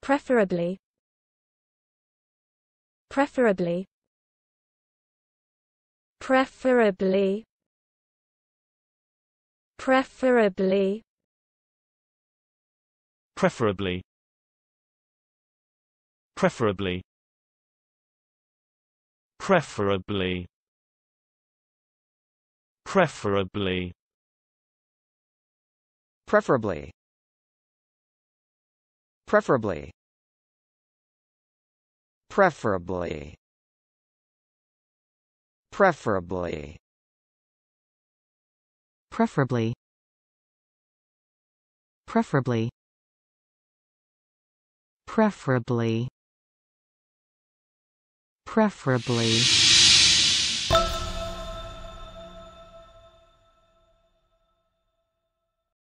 preferably preferably preferably preferably preferably preferably preferably preferably preferably Preferably. Preferably. Preferably. Preferably. Preferably. Preferably. Preferably.